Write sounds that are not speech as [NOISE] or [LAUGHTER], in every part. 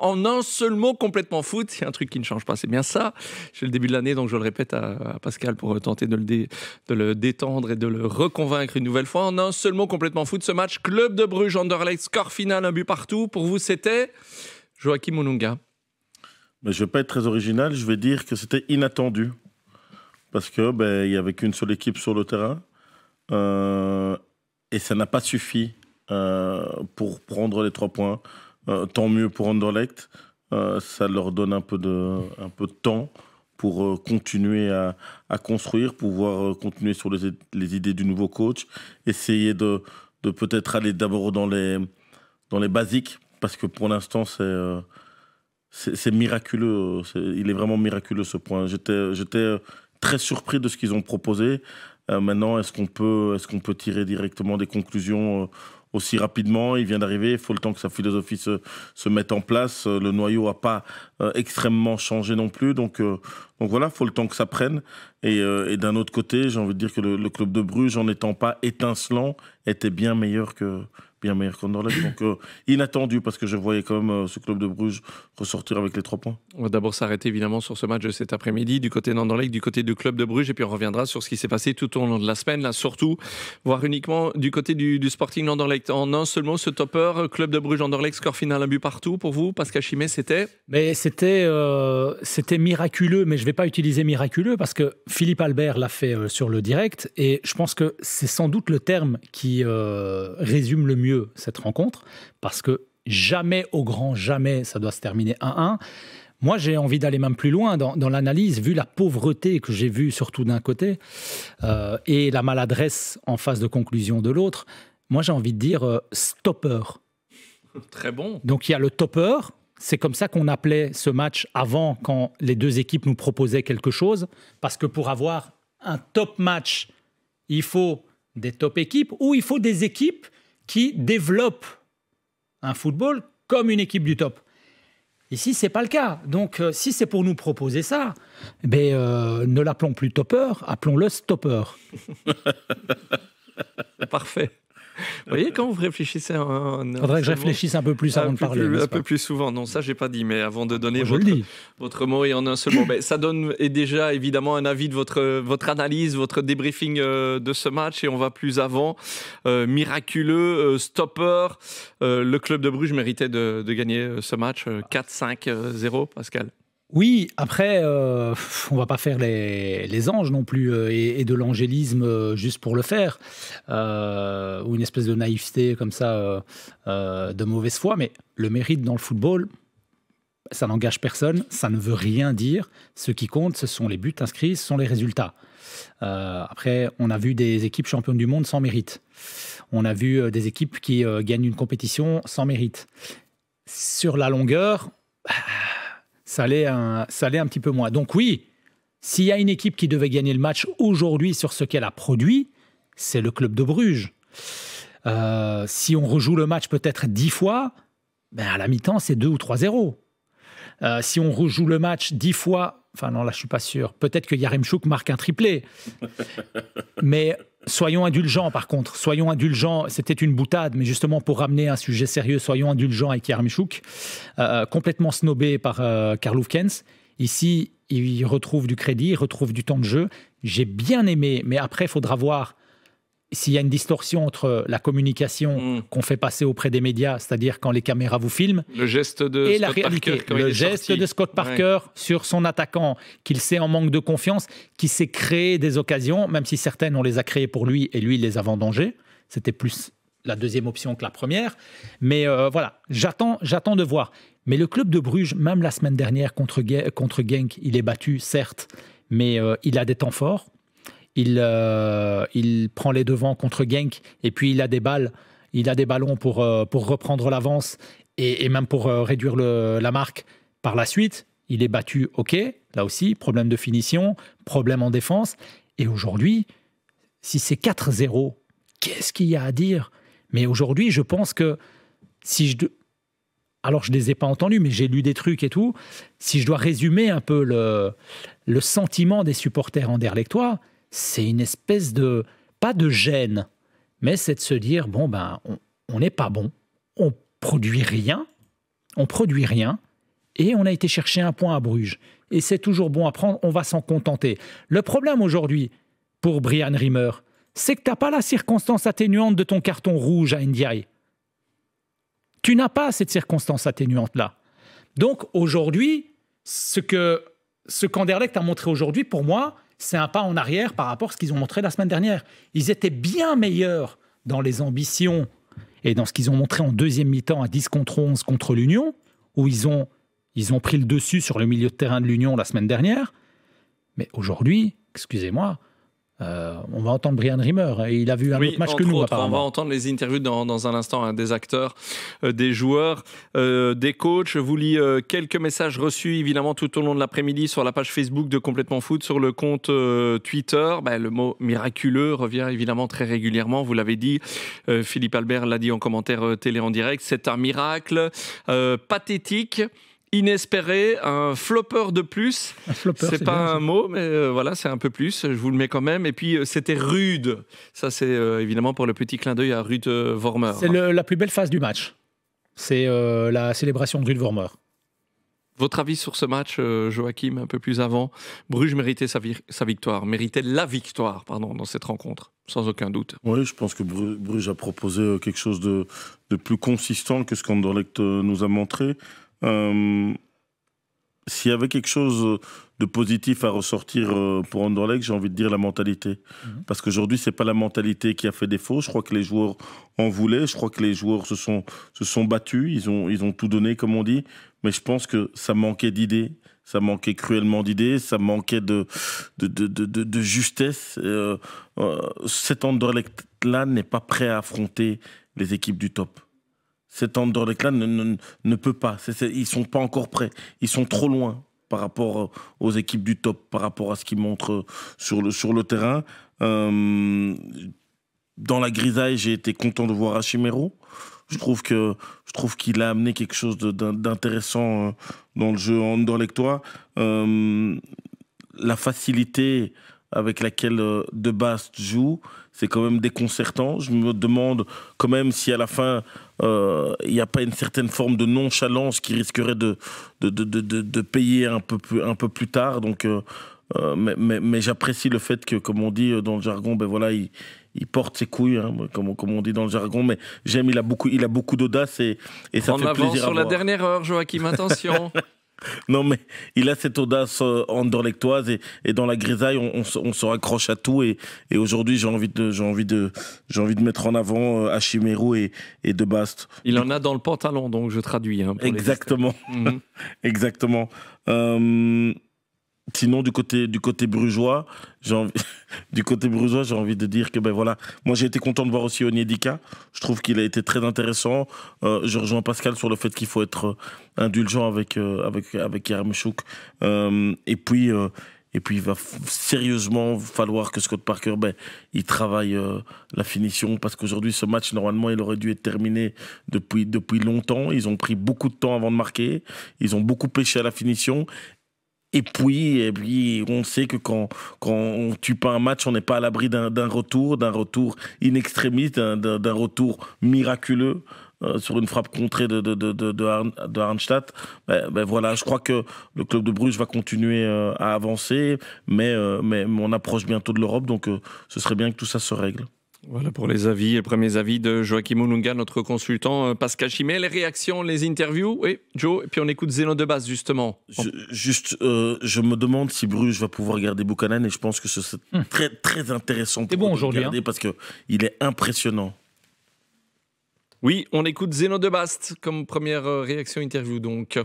en un seul mot complètement foot, c'est un truc qui ne change pas, c'est bien ça. C'est le début de l'année, donc je le répète à, Pascal pour tenter de le, détendre et de le reconvaincre une nouvelle fois. En un seul mot complètement foot, ce match Club de Bruges, Anderlecht, score final, un but partout. Pour vous, c'était Joachim Onunga. Mais je ne vais pas être très original, je vais dire que c'était inattendu. Parce qu'il ben, n'y avait qu'une seule équipe sur le terrain. Euh, et ça n'a pas suffi euh, pour prendre les trois points. Euh, tant mieux pour Anderlecht. Euh, ça leur donne un peu de, un peu de temps pour euh, continuer à, à, construire, pouvoir continuer sur les, les, idées du nouveau coach, essayer de, de peut-être aller d'abord dans les, dans les basiques, parce que pour l'instant, c'est c'est miraculeux. il est vraiment miraculeux ce point. J'étais très surpris de ce qu'ils ont proposé. maintenant, est-ce qu'on peut, est qu'on peut tirer directement des conclusions aussi rapidement. Il vient d'arriver, il faut le temps que sa philosophie se, se mette en place. Euh, le noyau n'a pas euh, extrêmement changé non plus. Donc, euh, donc voilà, il faut le temps que ça prenne. Et, d'un autre côté, j'ai envie de dire que le club de Bruges, en n'étant pas étincelant, était bien meilleur que, bien meilleur qu'Anderlecht, [COUGHS] Donc euh, inattendu parce que je voyais quand même euh, ce club de Bruges ressortir avec les trois points. On va d'abord s'arrêter évidemment sur ce match de cet après-midi du côté d'Anderlecht, du côté du club de Bruges et puis on reviendra sur ce qui s'est passé tout au long de la semaine, là surtout, voire uniquement du côté du, Sporting d'Anderlecht. En un seul mot, ce topper, club de Bruges Anderlecht, score final un but partout pour vous, Pascal Chimet, c'était Mais c'était euh, c'était miraculeux, mais je ne vais pas utiliser miraculeux parce que Philippe Albert l'a fait sur le direct et je pense que c'est sans doute le terme qui résume le mieux cette rencontre, parce que jamais, au grand jamais, ça doit se terminer 1-1. Moi, j'ai envie d'aller même plus loin dans, l'analyse, vu la pauvreté que j'ai vue, surtout d'un côté, euh, et la maladresse en phase de conclusion de l'autre. Moi, j'ai envie de dire euh, stopper. [LAUGHS] Très bon. Donc, il y a le topper. C'est comme ça qu'on appelait ce match avant, quand les deux équipes nous proposaient quelque chose. Parce que pour avoir un top match, il faut des top équipes ou il faut des équipes qui développe un football comme une équipe du top. Ici, ce n'est pas le cas. Donc, euh, si c'est pour nous proposer ça, eh ben, euh, ne l'appelons plus topper, appelons-le stopper. [LAUGHS] Parfait. Vous voyez, quand vous réfléchissez un. Il faudrait que je réfléchisse un peu plus avant de parler. Plus, un peu plus souvent. Non, ça, j'ai pas dit, mais avant de donner votre, votre, mot et en un seul mot. Ben, ça donne et déjà, évidemment, un avis de votre, votre analyse, votre débriefing euh, de ce match. Et on va plus avant. Euh, miraculeux, euh, stopper. le club de Bruges méritait de, de gagner ce match 4-5-0, Pascal. Oui, après, euh, on va pas faire les, anges non plus euh, et, de l'angélisme euh, juste pour le faire, ou une espèce de naïveté comme ça, de mauvaise foi, mais le mérite dans le football, ça n'engage personne, ça ne veut rien dire. Ce qui compte, ce sont les buts inscrits, ce sont les résultats. après, on a vu des équipes championnes du monde sans mérite. On a vu des équipes qui gagnent une compétition sans mérite. Sur la longueur... Bah, ça allait un, ça un petit peu moins. Donc oui, s'il y a une équipe qui devait gagner le match aujourd'hui sur ce qu'elle a produit, c'est le club de Bruges. Euh, si on rejoue le match peut-être dix fois, ben à la mi-temps, c'est 2 ou 3-0. Euh, si on rejoue le match dix fois, enfin non, là, je suis pas sûr. Peut-être que chouk marque un triplé. [LAUGHS] Mais Soyons indulgents, par contre. Soyons indulgents. C'était une boutade, mais justement pour ramener un sujet sérieux, soyons indulgents avec Yarmichouk, euh, complètement snobé par euh, Karl Ici, il retrouve du crédit, il retrouve du temps de jeu. J'ai bien aimé, mais après, il faudra voir s'il y a une distorsion entre la communication hmm. qu'on fait passer auprès des médias, c'est-à-dire quand les caméras vous filment, le geste de et la réalité, le geste de Scott Parker sur son attaquant, qu'il sait en manque de confiance, qui s'est créé des occasions, même si certaines on les a créées pour lui et lui les a vendangées. C'était plus la deuxième option que la première, mais euh, voilà, j'attends, j'attends de voir. Mais le club de Bruges, même la semaine dernière contre, contre Genk, il est battu, certes, mais euh, il a des temps forts il, euh, il prend les devants contre Genk et puis il a des balles, il a des ballons pour, euh, pour reprendre l'avance et, même pour euh, réduire la marque par la suite. Il est battu, ok, là aussi, problème de finition, problème en défense. Et aujourd'hui, si c'est 4-0, qu'est-ce qu'il y a à dire Mais aujourd'hui, je pense que si je... Alors, je ne les ai pas entendus, mais j'ai lu des trucs et tout. Si je dois résumer un peu le, le sentiment des supporters en derlectois, c'est une espèce de, pas de gêne, mais c'est de se dire, bon, ben, on n'est pas bon, on produit rien, on produit rien, et on a été chercher un point à Bruges. Et c'est toujours bon à prendre, on va s'en contenter. Le problème aujourd'hui, pour Brian Rimmer, c'est que tu n'as pas la circonstance atténuante de ton carton rouge à NDI. Tu n'as pas cette circonstance atténuante-là. Donc aujourd'hui, ce que ce qu'Anderlecht a montré aujourd'hui, pour moi, c'est un pas en arrière par rapport à ce qu'ils ont montré la semaine dernière. Ils étaient bien meilleurs dans les ambitions et dans ce qu'ils ont montré en deuxième mi-temps à 10 contre 11 contre l'Union, où ils ont, ils ont pris le dessus sur le milieu de terrain de l'Union la semaine dernière. Mais aujourd'hui, excusez-moi, euh, on va entendre Brian Rimmer. Hein, il a vu un autre match que nous. Autres, On va entendre les interviews dans, un instant hein, des acteurs, euh, des joueurs, euh, des coachs. Je vous lis quelques messages reçus évidemment tout au long de l'après-midi sur la page Facebook de Complètement Foot, sur le compte Twitter. Bah, le mot miraculeux revient évidemment très régulièrement. Vous l'avez dit, Philippe Albert l'a dit en commentaire télé en direct. C'est un miracle pathétique inespéré, un flopper de plus. C'est pas un mot, mais euh, voilà, c'est un peu plus. Je vous le mets quand même. Et puis euh, c'était rude. Ça, c'est euh, évidemment pour le petit clin d'œil à Rude Vormer. C'est la plus belle phase du match. C'est la célébration de Rude Vormer. Votre avis sur ce match, Joachim, un peu plus avant Bruges méritait sa, victoire, méritait la victoire, pardon, dans cette rencontre, sans aucun doute. Oui, je pense que Bruges a proposé quelque chose de, plus consistant que ce qu'Anderlecht nous a montré. Euh, s'il y avait quelque chose de positif à ressortir euh, pour Anderlecht, j'ai envie de dire la mentalité. Mhm. Parce qu'aujourd'hui, ce n'est pas la mentalité qui a fait défaut. Je crois que les joueurs en voulaient. Je crois que les joueurs se sont, se sont battus. Ils ont, ils ont tout donné, comme on dit. Mais je pense que ça manquait d'idées. Ça manquait cruellement d'idées. Ça manquait de, de, de, de, de justesse. Euh, cet Anderlecht-là n'est pas prêt à affronter les équipes du top. Cet anderlecht là ne, ne, peut pas. C ne ils sont pas encore prêts. Ils sont trop loin par rapport euh, aux équipes du top, par rapport à ce qu'ils montrent euh, sur le, sur le terrain. Euh, dans la grisaille, j'ai été content de voir Hachimero. Je trouve que je trouve qu'il a amené quelque chose d'intéressant dans le jeu under toi. la facilité avec laquelle euh, De Bast joue, c'est quand même déconcertant. Je me demande quand même si à la fin, euh, il n'y a pas une certaine forme de nonchalance qui risquerait de, de, de, de, de payer un peu, plus, un peu plus tard. Donc, euh, mais, mais, mais j'apprécie le fait que, comme on dit dans le jargon, ben voilà, il, porte ses couilles, hein, comme, comme, on dit dans le jargon, mais j'aime, il a beaucoup, il a beaucoup d'audace et, et ça fait plaisir. On avance sur la dernière heure, Joachim, attention [LAUGHS] [LAUGHS] Non, mais il a cette audace en euh, et, et dans la grisaille, on, se raccroche à tout. Et, aujourd'hui, j'ai envie, de, j'ai, envie de, j'ai envie de mettre en avant euh, Hachimérou et, et De Bast. Il en a dans le pantalon, donc je traduis. Hein, Exactement. Mhm. [LAUGHS] Exactement. Euh, Sinon, du côté, du côté brugeois, j'ai envie, [LAUGHS] du côté brugeois, j'ai envie de dire que ben voilà, moi j'ai été content de voir aussi Onyedika. Je trouve qu'il a été très intéressant. Euh, je rejoins Pascal sur le fait qu'il faut être euh, indulgent avec euh, avec avec et puis et puis il va sérieusement falloir que Scott Parker, ben, il travaille la finition parce qu'aujourd'hui ce match normalement il aurait dû être terminé depuis depuis longtemps. Ils ont pris beaucoup de temps avant de marquer, ils ont beaucoup pêché à la finition et puis, et puis, on sait que quand, quand on tue pas un match, on n'est pas à l'abri d'un retour, d'un retour inextrémiste, d'un retour miraculeux. Euh, sur une frappe contrée de, de, de, de, Arnstadt. Ben, ben, voilà, je crois que le club de Bruges va continuer euh, à avancer, mais, euh, mais on approche bientôt de l'Europe, donc ce serait bien que tout ça se règle. Voilà pour les avis, les premiers avis de Joachim Olunga, notre consultant euh, Pascal Chimet. Les réactions, les interviews, oui, Joe, et puis on écoute Zeno de base, justement. juste, euh, je me demande si Bruges va pouvoir garder Buchanan, et je pense que c'est ce, hmm. très, très intéressant pour bon aujourd'hui hein. parce parce qu'il est impressionnant. Oui, on écoute Zeno de Bast comme première euh, réaction interview donc.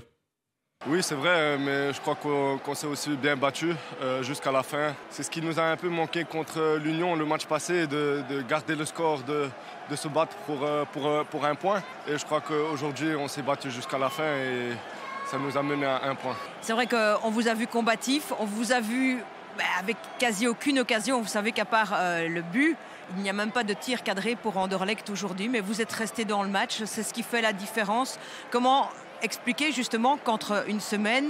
Oui, c'est vrai, euh, mais je crois qu'on s'est aussi bien battu euh, jusqu'à la fin. C'est ce qui nous a un peu manqué contre l'Union le match passé, de, garder le score, de, se battre euh, pour, un point. Et je crois qu'aujourd'hui, on s'est battu jusqu'à la fin et ça nous a mené à un point. C'est vrai qu'on vous a vu combatif, on vous a vu bah, avec quasi aucune occasion. Vous savez qu'à part le but, il n'y a même pas de tir cadré pour Anderlecht aujourd'hui, mais vous êtes resté dans le match. C'est ce qui fait la différence. Comment expliquer justement qu'entre une semaine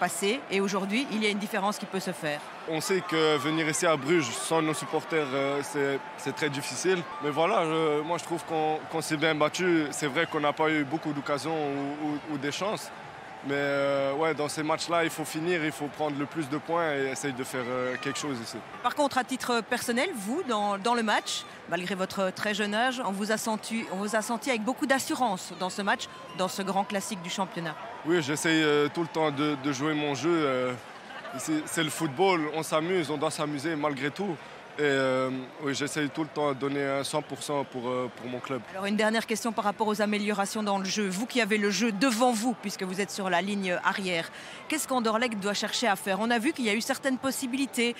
passée et aujourd'hui, il y a une différence qui peut se faire On sait que venir ici à Bruges sans nos supporters, euh, c'est très difficile. Mais voilà, moi je trouve qu'on s'est bien battu. C'est vrai qu'on n'a pas eu beaucoup d'occasions ou, ou, ou des chances. Mais euh, ouais, dans ces matchs-là, il faut finir, il faut prendre le plus de points et essayer de faire euh, quelque chose ici. Par contre, à titre personnel, vous, dans, le match, malgré votre très jeune âge, on vous a senti, avec beaucoup d'assurance dans ce match, dans ce grand classique du championnat. Oui, j'essaye euh, tout le temps de jouer mon jeu. c'est le football, on s'amuse, on doit s'amuser malgré tout. Et euh, oui, j'essaye tout le temps à donner 100% pour, euh, pour mon club. Alors une dernière question par rapport aux améliorations dans le jeu. Vous qui avez le jeu devant vous, puisque vous êtes sur la ligne arrière, qu'est-ce qu'Andorlec doit chercher à faire On a vu qu'il y a eu certaines possibilités,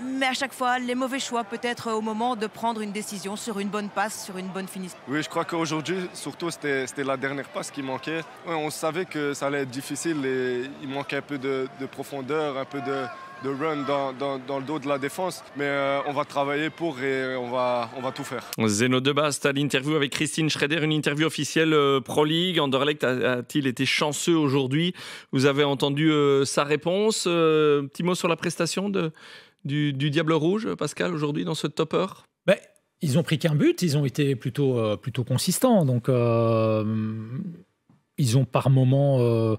mais à chaque fois, les mauvais choix peut-être au moment de prendre une décision sur une bonne passe, sur une bonne finition. Oui, je crois qu'aujourd'hui, surtout, c'était la dernière passe qui manquait. on savait que ça allait être difficile et il manquait un peu de profondeur, un peu de de run dans, le dos de la défense. Mais euh, on va travailler pour et on va, on va tout faire. Zeno Debast à l'interview avec Christine Schrader, une interview officielle euh, Pro League. Anderlecht a-t-il été chanceux aujourd'hui Vous avez entendu euh, sa réponse. petit mot sur la prestation de, du, Diable Rouge, Pascal, aujourd'hui dans ce topper ben, Ils ont pris qu'un but, ils ont été plutôt, plutôt consistants. Donc, ils ont par moments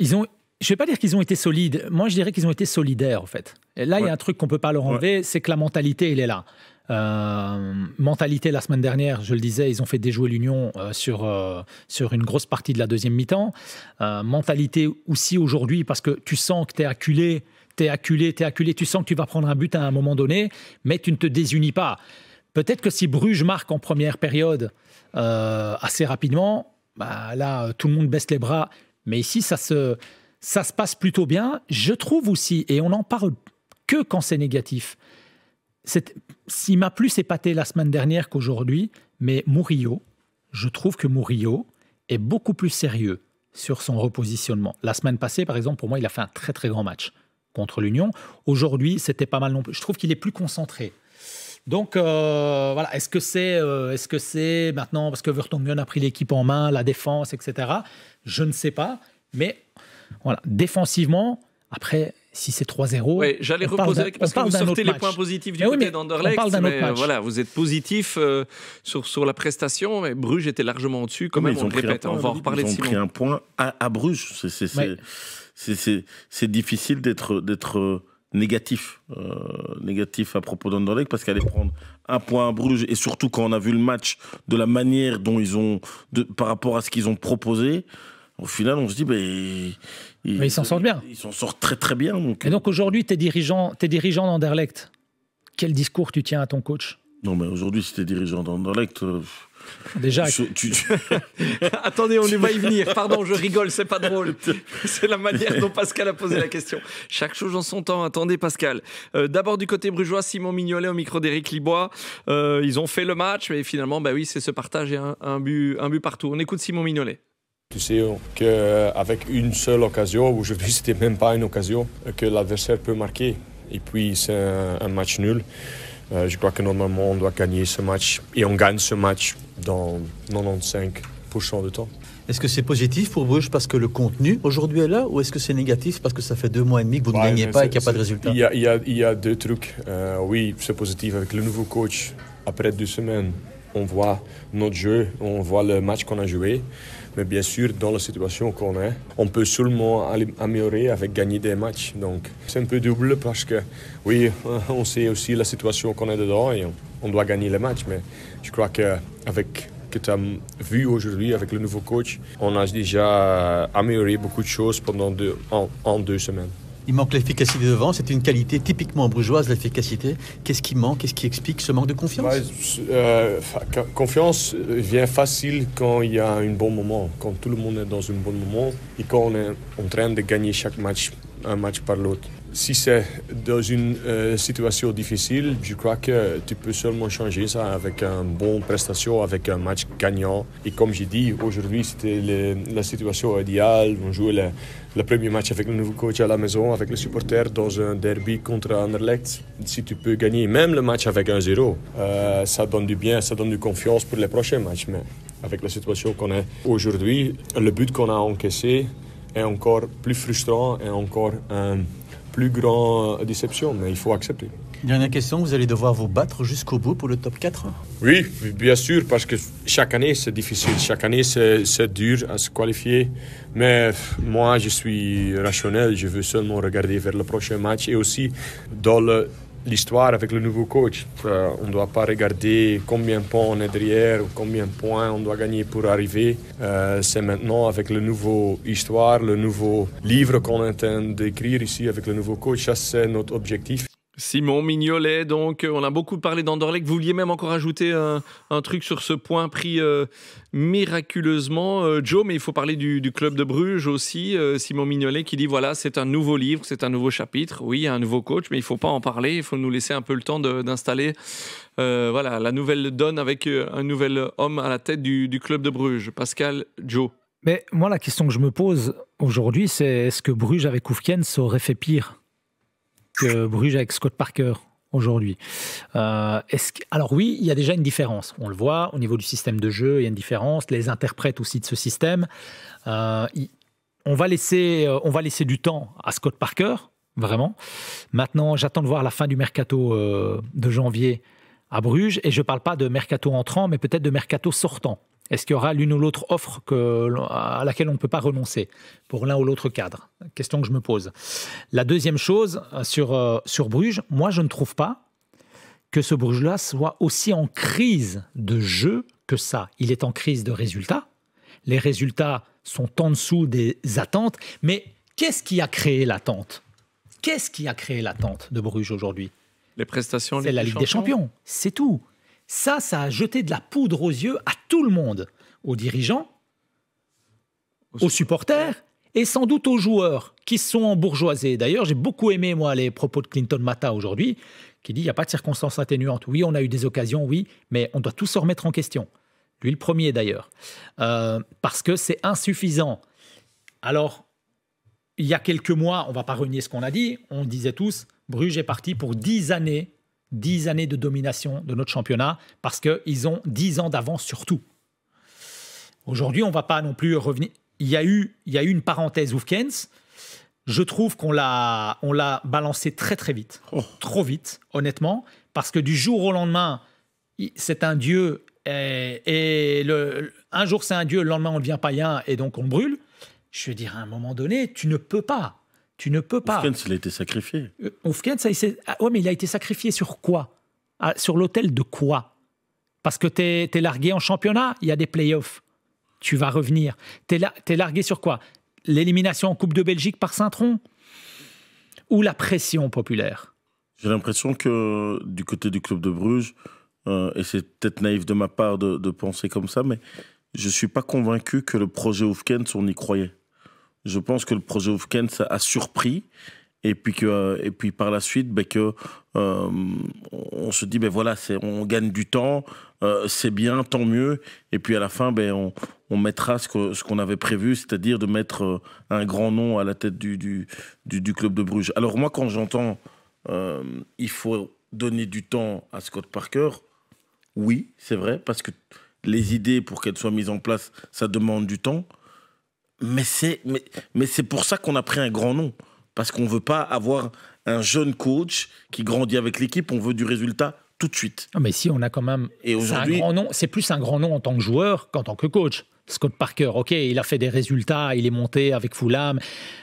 ils ont, je ne vais pas dire qu'ils ont été solides. Moi, je dirais qu'ils ont été solidaires, en fait. Et là, il y a un truc qu'on ne peut pas leur enlever, c'est que la mentalité, elle est là. Euh, mentalité, la semaine dernière, je le disais, ils ont fait déjouer l'Union euh, sur, euh, sur une grosse partie de la deuxième mi-temps. mentalité aussi aujourd'hui, parce que tu sens que tu es acculé, tu es acculé, tu es acculé, tu sens que tu vas prendre un but à un moment donné, mais tu ne te désunis pas. Peut-être que si Bruges marque en première période assez rapidement, bah là, tout le monde baisse les bras. Mais ici, ça se ça se passe plutôt bien. Je trouve aussi, et on n'en parle que quand c'est négatif, S'il m'a plus épaté la semaine dernière qu'aujourd'hui, mais Murillo, je trouve que Murillo est beaucoup plus sérieux sur son repositionnement. La semaine passée, par exemple, pour moi, il a fait un très très grand match contre l'Union. Aujourd'hui, c'était pas mal non plus. Je trouve qu'il est plus concentré. Donc euh, voilà, est-ce que c'est euh, est-ce que c'est maintenant parce que Vertonghen a pris l'équipe en main, la défense, etc. Je ne sais pas, mais Défensivement, après, si c'est 3-0. j'allais reposer parce que vous sortez les points positifs du côté d'Anderlecht. voilà, vous êtes positif euh, sur, la prestation, mais Bruges était largement au-dessus. Quand on répète, hein, on va Ils ont pris un point à, Bruges. C'est difficile d'être d'être euh, négatif, euh, négatif à propos d'Anderlecht parce qu'aller prendre un point à Bruges et surtout quand on a vu le match de la manière dont ils ont, de, par rapport à ce qu'ils ont proposé, au final on se dit ben ils, s'en sortent bien. Ils s'en sortent très très bien. Donc, Et euh. donc aujourd'hui, tes dirigeants, tes dirigeants d'Anderlecht, quel discours tu tiens à ton coach Non, mais aujourd'hui, si t'es dirigeant d'Anderlecht. Euh, Déjà. [LAUGHS] Attendez, on va y venir. Pardon, je rigole, c'est pas drôle. [LAUGHS] C'est la manière dont Pascal a posé la question. Chaque chose en son temps. Attendez, Pascal. Euh, d'abord, du côté brugeois, Simon Mignolet au micro d'Éric Libois. ils ont fait le match, mais finalement, bah oui, c'est ce partage et un, but, un but partout. On écoute Simon Mignolet. Tu sais qu'avec une seule occasion, aujourd'hui c'était même pas une occasion, que l'adversaire peut marquer. Et puis c'est un match nul. Euh, je crois que normalement on doit gagner ce match. Et on gagne ce match dans 95% de temps. Est-ce que c'est positif pour Bruges parce que le contenu aujourd'hui est là ou est-ce que c'est négatif parce que ça fait deux mois et demi que vous ne gagnez pas et qu'il n'y a pas de résultat il y a, deux trucs. Euh, oui, c'est positif avec le nouveau coach. Après deux semaines, on voit notre jeu, on voit le match qu'on a joué. Mais bien sûr, dans la situation qu'on est, on peut seulement améliorer avec gagner des matchs. Donc c'est un peu double parce que oui, on sait aussi la situation qu'on est dedans et on doit gagner les matchs. Mais je crois qu'avec que tu as vu aujourd'hui avec le nouveau coach, on a déjà amélioré beaucoup de choses pendant en deux semaines. Il manque l'efficacité devant. C'est une qualité typiquement bourgeoise, l'efficacité. Qu'est-ce qui manque Qu'est-ce qui explique ce manque de confiance euh, Confiance vient facile quand il y a un bon moment, quand tout le monde est dans un bon moment et quand on est en train de gagner chaque match, un match par l'autre. Si c'est dans une euh, situation difficile, je crois que tu peux seulement changer ça avec une bonne prestation, avec un match gagnant. Et comme j'ai dit, aujourd'hui, c'était la situation idéale. On jouait les le premier match avec le nouveau coach à la maison, avec les supporters, dans un derby contre Anderlecht. Si tu peux gagner même le match avec 1-0, euh, ça donne du bien, ça donne du confiance pour les prochains matchs. Mais avec la situation qu'on a aujourd'hui, le but qu'on a encaissé est encore plus frustrant et encore... Euh, plus grande euh, déception, mais il faut accepter. Dernière question, vous allez devoir vous battre jusqu'au bout pour le top 4 Oui, bien sûr, parce que chaque année c'est difficile, chaque année c'est dur à se qualifier. Mais moi je suis rationnel, je veux seulement regarder vers le prochain match et aussi dans le l'histoire avec le nouveau coach. Euh, on ne doit pas regarder combien de points on est derrière ou combien de points on doit gagner pour arriver. Euh, c'est maintenant avec le nouveau histoire, le nouveau livre qu'on est d'écrire ici avec le nouveau coach. Ça, c'est notre objectif. Simon Mignolet, donc euh, on a beaucoup parlé d'Anderlecht. Vous vouliez même encore ajouter un, truc sur ce point pris euh, miraculeusement, euh, Joe, mais il faut parler du, club de Bruges aussi. Simon Mignolet qui dit voilà, c'est un nouveau livre, c'est un nouveau chapitre. Oui, il y a un nouveau coach, mais il ne faut pas en parler. Il faut nous laisser un peu le temps d'installer voilà, la nouvelle donne avec un nouvel homme à la tête du, club de Bruges, Pascal Joe. Mais moi, la question que je me pose aujourd'hui, c'est est-ce que Bruges avec Koufkens aurait fait pire euh, Bruges avec Scott Parker aujourd'hui. Euh, alors oui, il y a déjà une différence. On le voit au niveau du système de jeu, il y a une différence. Les interprètes aussi de ce système. Euh, on, va laisser, on va laisser du temps à Scott Parker, vraiment. Maintenant, j'attends de voir la fin du mercato de janvier à Bruges. Et je ne parle pas de mercato entrant, mais peut-être de mercato sortant. Est-ce qu'il y aura l'une ou l'autre offre à laquelle on ne peut pas renoncer pour l'un ou l'autre cadre Question que je me pose. La deuxième chose, euh, sur, euh, sur Bruges, moi je ne trouve pas que ce Bruges-là soit aussi en crise de jeu que ça. Il est en crise de résultats. Les résultats sont en dessous des attentes. Mais qu'est-ce qui a créé l'attente Qu'est-ce qui a créé l'attente de Bruges aujourd'hui Les prestations. C'est la Ligue des Champions, c'est tout. Ça, ça a jeté de la poudre aux yeux à tout le monde, aux dirigeants, aux, supporters et sans doute aux joueurs qui sont bourgeoisés. D'ailleurs, j'ai beaucoup aimé, moi, les propos de Clinton Mata aujourd'hui, qui dit il n'y a pas de circonstances atténuantes. Oui, on a eu des occasions, oui, mais on doit tous se remettre en question. Lui le premier, d'ailleurs. Euh, parce que c'est insuffisant. Alors, il y a quelques mois, on ne va pas renier ce qu'on a dit, on disait tous, Bruges est parti pour 10 années 10 années de domination de notre championnat parce qu'ils ont 10 ans d'avance sur tout. Aujourd'hui, on ne va pas non plus revenir. Il y a eu, il y a une parenthèse Oufkens. Je trouve qu'on l'a, on l'a balancé très très vite, oh. trop vite, honnêtement, parce que du jour au lendemain, c'est un dieu eh, et, le, un jour c'est un dieu, le lendemain on devient païen et donc on brûle. Je veux dire, à un moment donné, tu ne peux pas. Tu ne peux pas. Oufkens, il a été sacrifié. Euh, Oufkens, il ah mais il a été sacrifié sur quoi ah, Sur l'hôtel de quoi Parce que tu es, largué en championnat, il y a des playoffs. Tu vas revenir. Tu es, largué sur quoi L'élimination en Coupe de Belgique par Saint-Tron Ou la pression populaire J'ai l'impression que du côté du club de Bruges, euh, et c'est peut-être naïf de ma part de, de, penser comme ça, mais je ne suis pas convaincu que le projet Oufkens, on y croyait je pense que le projet Ken ça a surpris et puis que et puis par la suite ben que euh, on se dit ben voilà on gagne du temps euh, c'est bien tant mieux et puis à la fin ben on, mettra ce ce qu'on avait prévu c'est-à-dire de mettre euh, un grand nom à la tête du club de Bruges alors moi quand j'entends il faut donner du temps à Scott Parker oui c'est vrai parce que les idées pour qu'elles soient mises en place ça demande du temps mais c'est mais, c'est pour ça qu'on a pris un grand nom parce qu'on veut pas avoir un jeune coach qui grandit avec l'équipe, on veut du résultat tout de suite. Ah, mais si on a quand même et aujourd'hui un grand nom, c'est plus un grand nom en tant que joueur qu'en tant que coach. Scott Parker, ok, il a fait des résultats, il est monté avec Fulham,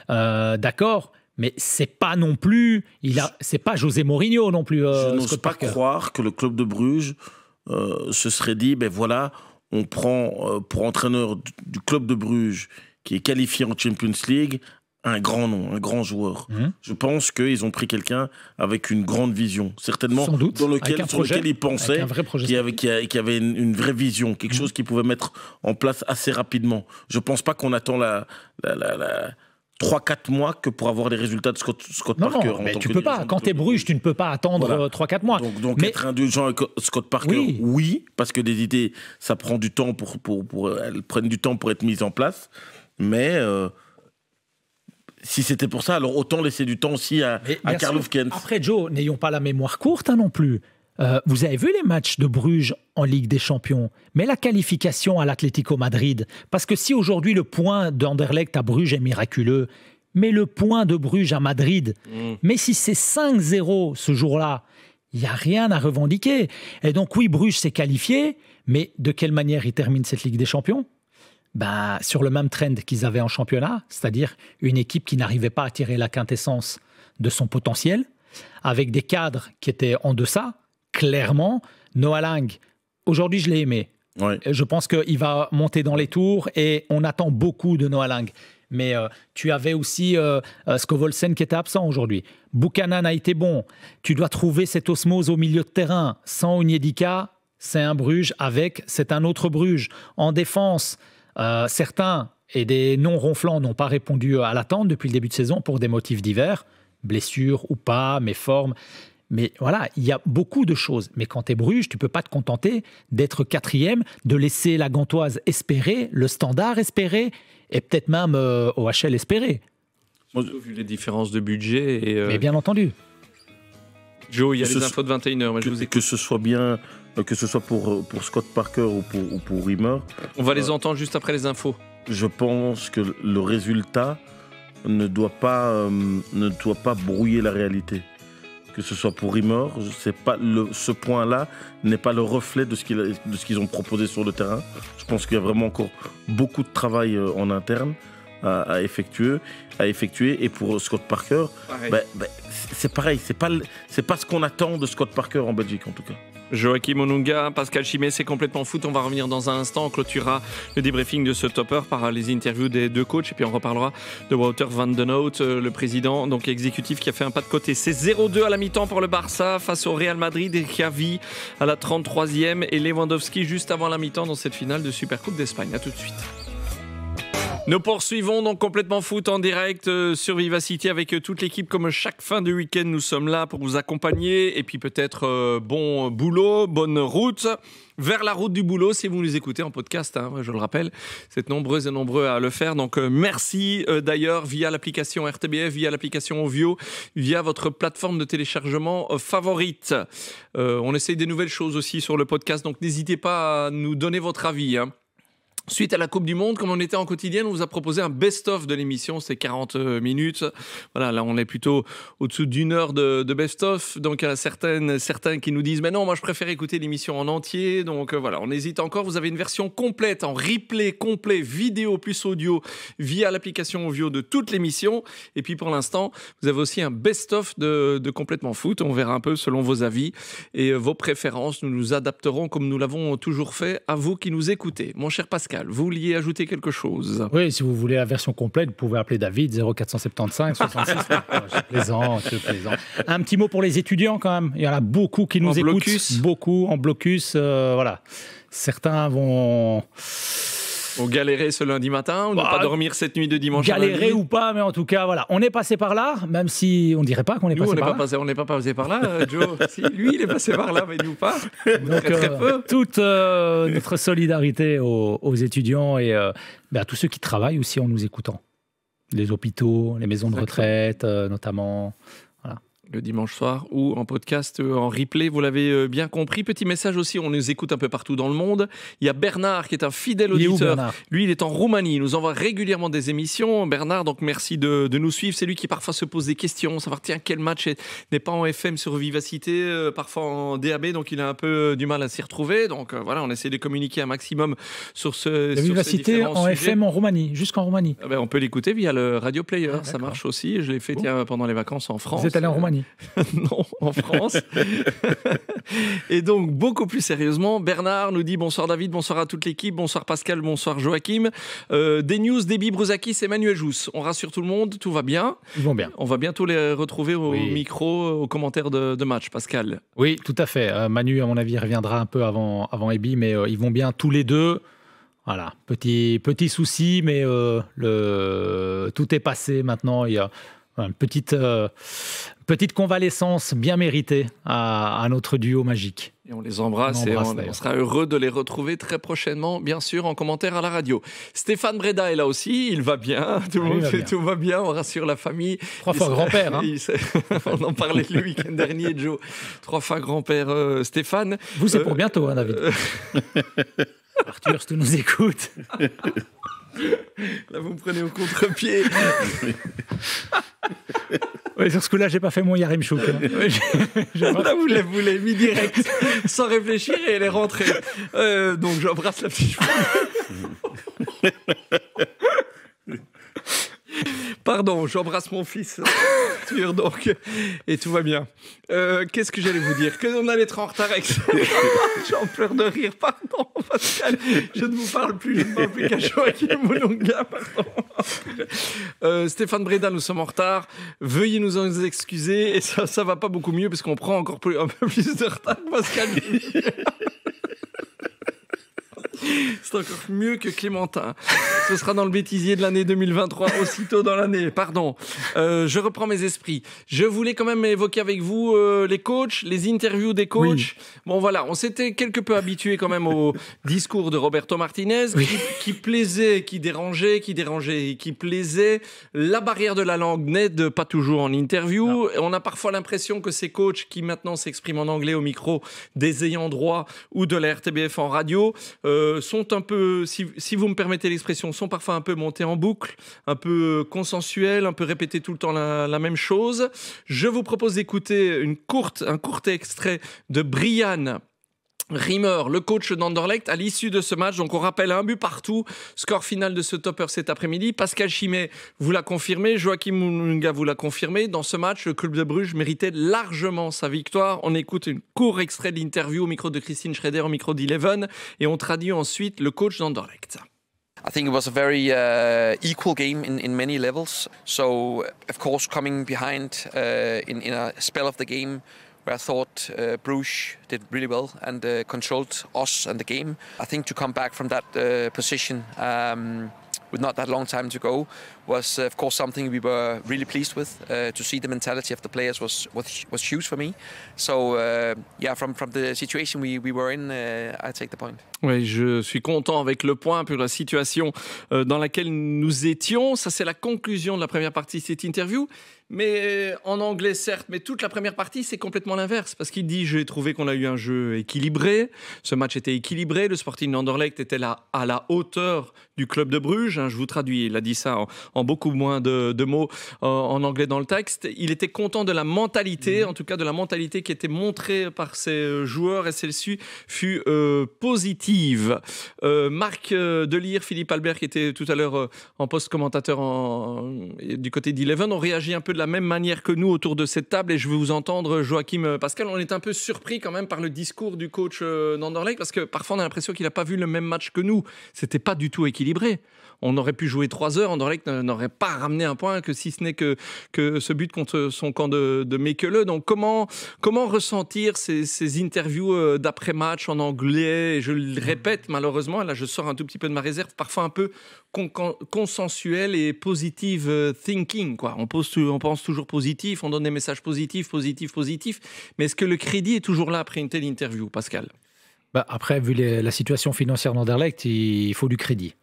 euh, d'accord, mais c'est pas non plus, il a, c'est pas José Mourinho non plus. Euh, je n'ose pas croire que le club de Bruges euh, se serait dit, ben voilà, on prend pour entraîneur du club de Bruges qui est qualifié en Champions League, un grand nom, un grand joueur. Mm -hmm. Je pense qu'ils ont pris quelqu'un avec une grande vision, certainement dans lequel, sur lequel ils pensaient, qui avait, qui, avait une, vraie vision, quelque mm -hmm. chose qu'ils pouvaient mettre en place assez rapidement. Je pense pas qu'on attend la, la, la, 3-4 mois que pour avoir les résultats de Scott, Parker. Non, mais tu peux pas. Quand tu es Bruges, tu ne peux pas attendre euh, trois, 3-4 mois. Donc, donc être indulgent avec Scott Parker, oui. parce que des idées, ça prend du temps pour, pour, pour, elles prennent du temps pour être mises en place. Mais euh, si c'était pour ça, alors autant laisser du temps aussi à, Karl Après, Joe, n'ayons pas la mémoire courte hein, non plus. Euh, vous avez vu les matchs de Bruges en Ligue des Champions, mais la qualification à l'Atlético Madrid. Parce que si aujourd'hui le point d'Anderlecht à Bruges est miraculeux, mais le point de Bruges à Madrid, mm. mais si c'est 5-0 ce jour-là, il n'y a rien à revendiquer. Et donc oui, Bruges s'est qualifié, mais de quelle manière il termine cette Ligue des Champions bah, sur le même trend qu'ils avaient en championnat, c'est-à-dire une équipe qui n'arrivait pas à tirer la quintessence de son potentiel, avec des cadres qui étaient en deçà, clairement. Noah Lang, aujourd'hui je l'ai aimé. Euh, je pense qu'il va monter dans les tours et on attend beaucoup de Noah Lang. Mais euh, tu avais aussi euh, Skovolsen qui était absent aujourd'hui. Buchanan a été bon. Tu dois trouver cette osmose au milieu de terrain. Sans Onyedika, c'est un Bruges. Avec, c'est un autre Bruges. En défense, euh, certains et des non-ronflants n'ont pas répondu à l'attente depuis le début de saison pour des motifs divers, blessures ou pas, méformes. Mais voilà, il y a beaucoup de choses. Mais quand tu es Bruges, tu peux pas te contenter d'être quatrième, de laisser la Gantoise espérer, le Standard espérer, et peut-être même euh, au OHL espérer. vu les différences de budget. Et euh, Mais bien entendu. Joe, il y a une info infos de 21h. je vous que ce soit bien euh, que ce soit pour, euh, pour Scott Parker ou pour, pour Rimmer. On va les euh, entendre juste après les infos. Je pense que le résultat ne doit pas, ne doit pas brouiller la réalité. Que ce soit pour Rimmer, pas le, ce point-là n'est pas le reflet de ce qu'ils ont proposé sur le terrain. Je pense qu'il y a vraiment encore beaucoup de travail en interne à, effectuer, à effectuer. Et pour Scott Parker, bah, bah, c'est pareil, Ce n'est c'est pas ce qu'on attend de Scott Parker en Belgique en tout cas. Joachim Onunga, Pascal Chimé, c'est complètement foot. On va revenir dans un instant. On clôturera le débriefing de ce topper par les interviews des deux coachs. Et puis on reparlera de Wouter van den Hout, euh, le président donc exécutif qui a fait un pas de côté. C'est 0-2 à la mi-temps pour le Barça face au Real Madrid et à la 33e et Lewandowski juste avant la mi-temps dans cette finale de Supercoupe d'Espagne. A tout de suite. Nous poursuivons donc complètement foot en direct euh, sur Vivacity avec euh, toute l'équipe. Comme chaque fin de week-end, nous sommes là pour vous accompagner. Et puis peut-être euh, bon boulot, bonne route vers la route du boulot si vous nous écoutez en podcast. Hein, je le rappelle, c'est nombreux et nombreux à le faire. Donc merci d'ailleurs via l'application RTBF, via l'application Ovio, via votre plateforme de téléchargement favorite. on essaye des nouvelles choses aussi sur le podcast. Donc n'hésitez pas à nous donner votre avis. Hein. Suite à la Coupe du Monde, comme on était en quotidien on vous a proposé un best-of de l'émission, c'est 40 euh, minutes. Voilà, là on est plutôt au-dessous d'une heure de, best-of. Donc à euh, certaines, certains qui nous disent mais non, moi je préfère écouter l'émission en entier. Donc euh, voilà, on hésite encore. Vous avez une version complète en replay complet, vidéo plus audio via l'application audio de toute l'émission. Et puis pour l'instant, vous avez aussi un best-of de, complètement foot. On verra un peu selon vos avis et vos préférences. Nous nous adapterons comme nous l'avons toujours fait à vous qui nous écoutez. Mon cher Pascal vous vouliez ajouter quelque chose Oui, si vous voulez la version complète, vous pouvez appeler David 0475 66. [LAUGHS] je Un petit mot pour les étudiants quand même. Il y en a beaucoup qui nous en écoutent. Blocus. Beaucoup en blocus. Euh, voilà. Certains vont on galérait ce lundi matin, on ne pas bah, dormir cette nuit de dimanche. Galérer ou pas, mais en tout cas, voilà, on est passé par là, même si on dirait pas qu'on est passé par là. on n'est pas passé par là, euh, Joe. [LAUGHS] lui, il est passé par là, mais nous pas. Euh, peu. toute euh, notre solidarité aux, étudiants et bah, à tous ceux qui travaillent aussi en nous écoutant. Les hôpitaux, les maisons de retraite, notamment le dimanche soir ou en podcast, euh, en replay. Vous l'avez euh, bien compris. Petit message aussi, on nous écoute un peu partout dans le monde. Il y a Bernard qui est un fidèle auditeur. lui, il est en Roumanie. Il nous envoie régulièrement des émissions. Bernard, donc merci de, nous suivre. C'est lui qui parfois se pose des questions, savoir tiens quel match n'est pas en FM sur Vivacité, euh, parfois en DAB, donc il a un peu du mal à s'y retrouver. Donc voilà, on essaie de communiquer un maximum sur ce. La Vivacité en FM en Roumanie, jusqu'en Roumanie. Ah ben, on peut l'écouter via le radio player. Ah, ça marche aussi. Je l'ai fait pendant les vacances en France. Vous êtes allé en Roumanie. [LAUGHS] Non, en France. [LAUGHS] et donc, beaucoup plus sérieusement, Bernard nous dit bonsoir David, bonsoir à toute l'équipe, bonsoir Pascal, bonsoir Joachim. Euh, des news, Déby Brousakis, Emmanuel Jousse. On rassure tout le monde, tout va bien. Ils vont bien. On va bientôt les retrouver au micro, aux commentaires de, match, Pascal. Oui, tout à fait. Euh, Manu, à mon avis, reviendra un peu avant, avant Ebi, mais euh, ils vont bien tous les deux. Voilà, petit, petit souci, mais tout est passé maintenant. Il y a une petite, Petite convalescence bien méritée à, notre duo magique. Et on les embrasse, et on, sera heureux de les retrouver très prochainement, bien sûr, en commentaire à la radio. Stéphane Breda est là aussi, il va bien, tout, monde, va bien. tout va bien, on rassure la famille. Trois fois grand-père. Hein. [LAUGHS] on en parlait le week-end dernier, Joe. Trois fois grand-père euh, Stéphane. Vous, c'est pour euh, bientôt, hein, David. [LAUGHS] Arthur, si tu nous écoutes. Là, vous me prenez au contre-pied. [LAUGHS] sur ce coup-là, j'ai pas fait mon Yarim Chouk. Hein. [LAUGHS] Là, vous l'avez mis direct, [LAUGHS] sans réfléchir, et elle est rentrée. Euh, donc, j'embrasse la petite Pardon, j'embrasse mon fils. [LAUGHS] donc, et tout va bien. Euh, qu'est-ce que j'allais vous dire Que on allait être en retard avec [LAUGHS] J'en pleure de rire, pardon, Pascal. Je ne vous parle plus, je ne parle plus qu'à Joachim Moulonga, pardon. Euh, Stéphane Breda, nous sommes en retard. Veuillez nous en excuser. Et ça, ça va pas beaucoup mieux, parce qu'on prend encore un peu plus de retard, Pascal. [LAUGHS] [LAUGHS] C'est encore mieux que Clémentin. Ce sera dans le bêtisier de l'année 2023, aussitôt dans l'année, pardon. Euh, je reprends mes esprits. Je voulais quand même évoquer avec vous euh, les coachs, les interviews des coachs. Bon voilà, on s'était quelque peu habitué quand même au [LAUGHS] discours de Roberto Martinez, qui, plaisait, qui dérangeait, qui dérangeait, qui plaisait. La barrière de la langue n'aide pas toujours en interview. On a parfois l'impression que ces coachs qui maintenant s'expriment en anglais au micro des ayants droit ou de la RTBF en radio, euh, euh, sont un peu, si, vous me permettez l'expression, sont parfois un peu montés en boucle, un peu euh, consensuels, un peu répétés tout le temps la, même chose. Je vous propose d'écouter une courte, un court extrait de Brianne. Rimmer, le coach d'Anderlecht, à l'issue de ce match, donc on rappelle un but partout, score final de ce topper cet après-midi. Pascal Chimet vous l'a confirmé, Joachim Munga vous l'a confirmé. Dans ce match, le club de Bruges méritait largement sa victoire. On écoute une court extrait de au micro de Christine Schrader, au micro d'Eleven, et on traduit ensuite le coach d'Anderlecht. I think it was a very uh, equal game in, many levels. So, of course, coming behind uh, in a spell of the game where I thought uh, Bruges did really well and uh, controlled us and the game. I think to come back from that uh, position um, with not that long time to go was situation point. Oui, je suis content avec le point pour la situation euh, dans laquelle nous étions. Ça c'est la conclusion de la première partie de cette interview. Mais euh, en anglais, certes, mais toute la première partie, c'est complètement l'inverse. Parce qu'il dit J'ai trouvé qu'on a eu un jeu équilibré. Ce match était équilibré. Le Sporting Anderlecht était là à la hauteur du club de Bruges. Hein, je vous traduis, il a dit ça en beaucoup moins de, mots en anglais dans le texte. Il était content de la mentalité, mm-hmm. en tout cas de la mentalité qui était montrée par ses euh, joueurs et celle-ci fut euh, positive. Euh, Marc Delire, Philippe Albert qui était tout à l'heure en poste commentateur en, du côté d'Eleven, ont réagi un peu de la même manière que nous autour de cette table et je vais vous entendre Joachim Pascal. On est un peu surpris quand même par le discours du coach Nanderley parce que parfois on a l'impression qu'il n'a pas vu le même match que nous. C'était pas du tout équilibré. On aurait pu jouer trois heures, Anderlecht n'aurait pas ramené un point que si ce n'est que, que ce but contre son camp de, de Mekele. Donc comment, comment ressentir ces, interviews euh, d'après-match en anglais Je le répète malheureusement, là je sors un tout petit peu de ma réserve, parfois un peu consensuel consensuelle et positive euh, thinking. Quoi. On, on pense toujours positif, on donne des messages positifs, positifs, positifs. Mais est-ce que le crédit est toujours là après une telle interview, Pascal bah, après, vu la situation financière d'Anderlecht, il, faut du crédit.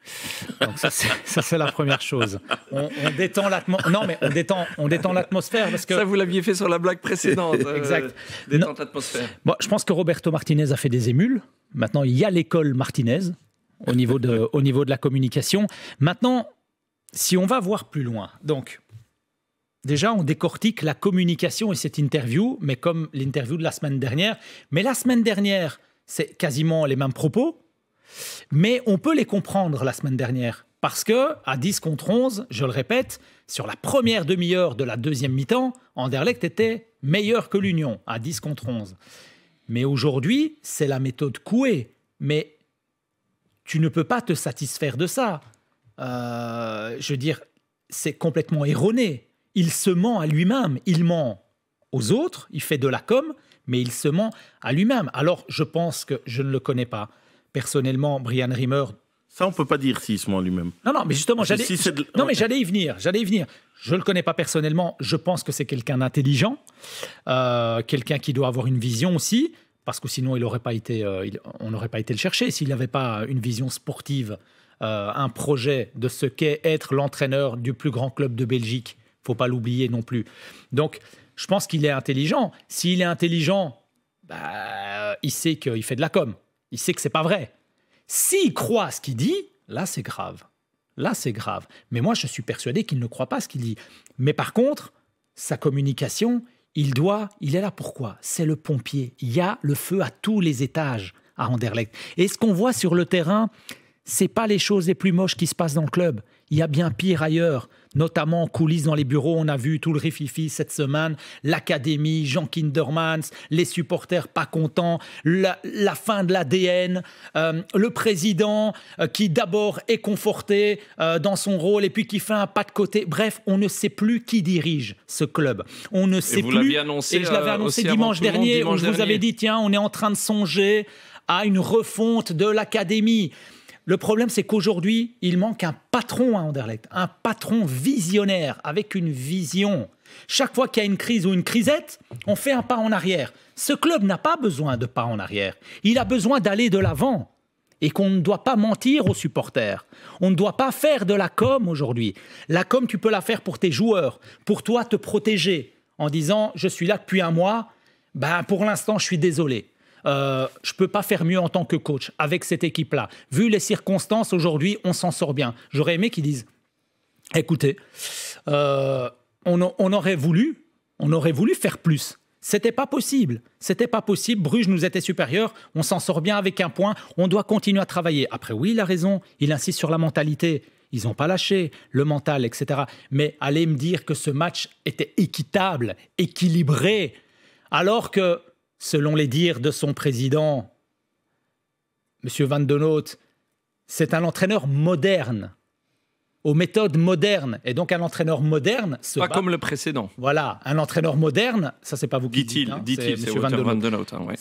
Donc ça, c'est [LAUGHS] la première chose. On, détend l'atmosphère. Non, mais on détend, on détend l'atmosphère parce que ça, vous l'aviez fait sur la blague précédente. Euh, exact. détend l'atmosphère. je pense que Roberto Martinez a fait des émules. Maintenant, il y a l'école Martinez au niveau de, [LAUGHS] au niveau de la communication. Maintenant, si on va voir plus loin, donc. Déjà, on décortique la communication et cette interview, mais comme l'interview de la semaine dernière. Mais la semaine dernière, c'est quasiment les mêmes propos, mais on peut les comprendre la semaine dernière. Parce que, à 10 contre 11, je le répète, sur la première demi-heure de la deuxième mi-temps, Anderlecht était meilleur que l'Union, à 10 contre 11. Mais aujourd'hui, c'est la méthode Coué. Mais tu ne peux pas te satisfaire de ça. Euh, je veux dire, c'est complètement erroné. Il se ment à lui-même, il ment aux autres, il fait de la com, mais il se ment à lui-même. Alors je pense que je ne le connais pas. Personnellement, Brian Rimmer. Ça, on peut pas dire s'il se ment à lui-même. Non, non, mais justement, j'allais non, mais j'allais y venir. J'allais y venir. Je le connais pas personnellement. Je pense que c'est quelqu'un d'intelligent, euh, quelqu'un qui doit avoir une vision aussi, parce que sinon, il aurait pas été, euh, on n'aurait pas été le chercher s'il n'avait pas une vision sportive, euh, un projet de ce qu'est être l'entraîneur du plus grand club de Belgique faut pas l'oublier non plus. Donc, je pense qu'il est intelligent. S'il est intelligent, bah, il sait qu'il fait de la com. Il sait que c'est pas vrai. S'il croit ce qu'il dit, là c'est grave. Là c'est grave. Mais moi je suis persuadé qu'il ne croit pas ce qu'il dit. Mais par contre, sa communication, il doit, il est là pourquoi C'est le pompier. Il y a le feu à tous les étages à Anderlecht. Et ce qu'on voit sur le terrain, ce c'est pas les choses les plus moches qui se passent dans le club. Il y a bien pire ailleurs notamment en coulisses dans les bureaux. On a vu tout le rififi cette semaine, l'académie, Jean Kindermans, les supporters pas contents, la, fin de l'ADN, euh, le président euh, qui d'abord est conforté euh, dans son rôle et puis qui fait un pas de côté. Bref, on ne sait plus qui dirige ce club. On ne sait plus. et je l'avais annoncé dimanche dernier, je vous avais dit tiens, on est en train de songer à une refonte de l'académie. Le problème, c'est qu'aujourd'hui, il manque un patron à Anderlecht, un patron visionnaire avec une vision. Chaque fois qu'il y a une crise ou une crisette, on fait un pas en arrière. Ce club n'a pas besoin de pas en arrière. Il a besoin d'aller de l'avant et qu'on ne doit pas mentir aux supporters. On ne doit pas faire de la com aujourd'hui. La com, tu peux la faire pour tes joueurs, pour toi te protéger en disant je suis là depuis un mois, ben pour l'instant je suis désolé. Euh, je ne peux pas faire mieux en tant que coach avec cette équipe-là. Vu les circonstances, aujourd'hui, on s'en sort bien. J'aurais aimé qu'ils disent, écoutez, euh, on, aurait voulu, on aurait voulu faire plus. C'était pas possible. C'était pas possible. Bruges nous était supérieur. On s'en sort bien avec un point. On doit continuer à travailler. Après, oui, il a raison. Il insiste sur la mentalité. Ils n'ont pas lâché le mental, etc. Mais allez me dire que ce match était équitable, équilibré, alors que Selon les dires de son président, M. Van Den c'est un entraîneur moderne, aux méthodes modernes. Et donc un entraîneur moderne... pas comme le précédent. Voilà, un entraîneur moderne, ça c'est pas vous qui dites, dit-il, hein, c'est Van Van hein,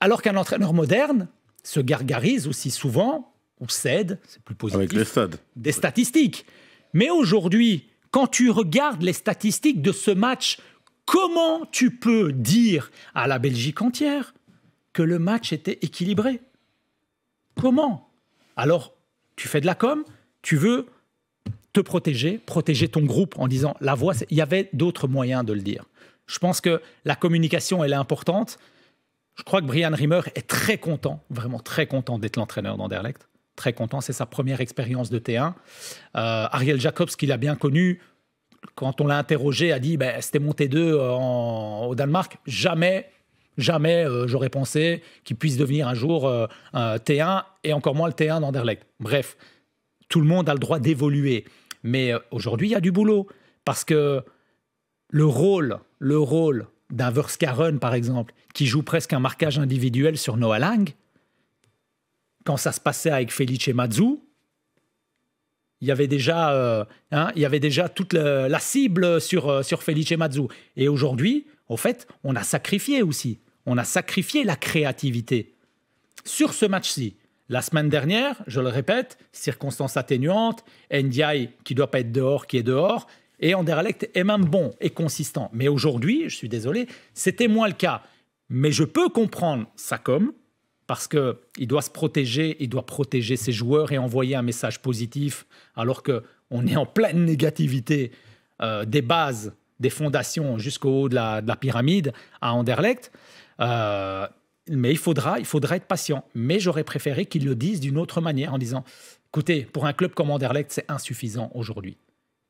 Alors qu'un entraîneur moderne se gargarise aussi souvent, ou cède, c'est plus positif, Avec les des statistiques. Mais aujourd'hui, quand tu regardes les statistiques de ce match Comment tu peux dire à la Belgique entière que le match était équilibré Comment Alors, tu fais de la com, tu veux te protéger, protéger ton groupe en disant la voix, il y avait d'autres moyens de le dire. Je pense que la communication, elle est importante. Je crois que Brian Rimmer est très content, vraiment très content d'être l'entraîneur d'Anderlecht. Très content, c'est sa première expérience de T1. Euh, Ariel Jacobs, qu'il a bien connu, quand on l'a interrogé, a dit ben c'était mon T2 euh, au Danemark. Jamais, jamais euh, j'aurais pensé qu'il puisse devenir un jour euh, un T1 et encore moins le T1 d'Anderlecht. Bref, tout le monde a le droit d'évoluer. Mais aujourd'hui, il y a du boulot parce que le rôle, le rôle d'un Verskaren, par exemple, qui joue presque un marquage individuel sur Noah Lang, quand ça se passait avec Felice Mazzu, il y avait déjà, euh, hein, il y avait déjà toute la, cible sur, euh, sur Felice Mazzu. Et aujourd'hui, au fait, on a sacrifié aussi. On a sacrifié la créativité sur ce match-ci. La semaine dernière, je le répète, circonstances atténuantes, Ndiaye qui doit pas être dehors, qui est dehors, et Anderlecht est même bon et consistant. Mais aujourd'hui, je suis désolé, c'était moins le cas. Mais je peux comprendre comme parce qu'il doit se protéger, il doit protéger ses joueurs et envoyer un message positif, alors qu'on est en pleine négativité euh, des bases, des fondations jusqu'au haut de la, pyramide à Anderlecht. Euh, mais il faudra, il faudra être patient. Mais j'aurais préféré qu'ils le disent d'une autre manière en disant, écoutez, pour un club comme Anderlecht, c'est insuffisant aujourd'hui.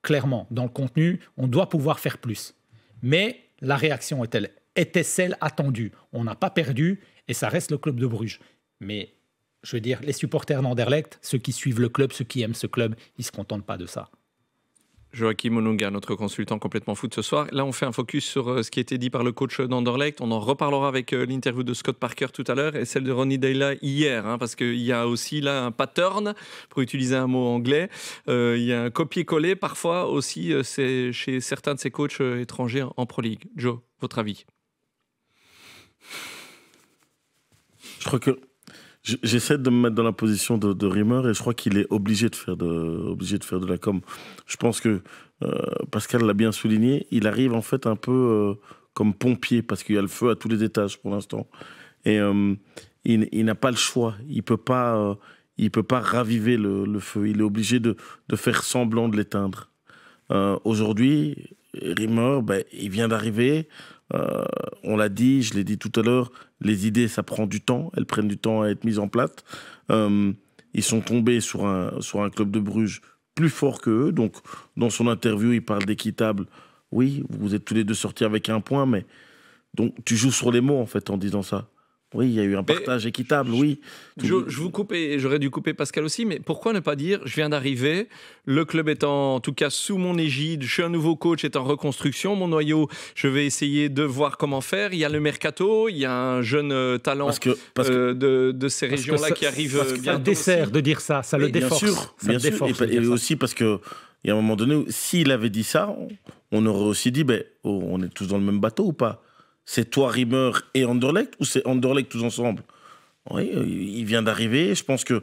Clairement, dans le contenu, on doit pouvoir faire plus. Mais la réaction est-elle était celle attendue. On n'a pas perdu, et ça reste le club de Bruges. Mais je veux dire, les supporters d'Anderlecht, ceux qui suivent le club, ceux qui aiment ce club, ils se contentent pas de ça. Joachim Onunga, notre consultant complètement fou de ce soir. Là, on fait un focus sur euh, ce qui a été dit par le coach d'Anderlecht. On en reparlera avec euh, l'interview de Scott Parker tout à l'heure et celle de Ronnie Dayla hier, hein, parce qu'il y a aussi là un pattern, pour utiliser un mot anglais. Euh, il y a un copier-coller parfois aussi chez certains de ces coachs étrangers en Pro League. Joe, votre avis je crois que j'essaie de me mettre dans la position de, de Rimmer et je crois qu'il est obligé de faire de, obligé de faire de la com. Je pense que euh, Pascal l'a bien souligné, il arrive en fait un peu euh, comme pompier parce qu'il y a le feu à tous les étages pour l'instant et euh, il, n'a pas le choix. Il peut pas il peut pas raviver le, feu. Il est obligé de, de faire semblant de l'éteindre. Aujourd'hui, Rimmer, ben, il vient d'arriver. Euh, on l'a dit, je l'ai dit tout à l'heure, les idées, ça prend du temps, elles prennent du temps à être mises en place. Euh, ils sont tombés sur un, sur un club de Bruges plus fort que eux. Donc, dans son interview, il parle d'équitable. Oui, vous êtes tous les deux sortis avec un point, mais donc tu joues sur les mots en fait en disant ça. Oui, il y a eu un partage équitable, oui. Je, vous coupe et j'aurais dû couper Pascal aussi, mais pourquoi ne pas dire je viens d'arriver, le club est en, tout cas sous mon égide, je suis un nouveau coach, est en reconstruction, mon noyau, je vais essayer de voir comment faire. Il y a le mercato, il y a un jeune euh, talent euh, de, ces régions-là qui arrive. Parce ça dessert de dire ça, ça le déforce. Bien sûr, bien sûr. et, aussi parce que. Il y a un moment donné, s'il avait dit ça, on, aurait aussi dit, ben, oh, on est tous dans le même bateau ou pas c'est toi, Rimmer et Anderlecht ou c'est Anderlecht tous ensemble Oui, il vient d'arriver. Je pense qu'il